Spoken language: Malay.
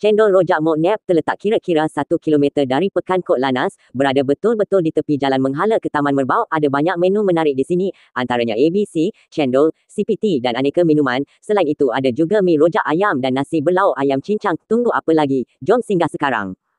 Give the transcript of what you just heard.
Cendol Rojak Moknep terletak kira-kira 1 km dari Pekan Kot Lanas, berada betul-betul di tepi jalan menghala ke Taman Merbau. Ada banyak menu menarik di sini, antaranya ABC, cendol, CPT dan aneka minuman. Selain itu, ada juga mie rojak ayam dan nasi belau ayam cincang. Tunggu apa lagi? Jom singgah sekarang.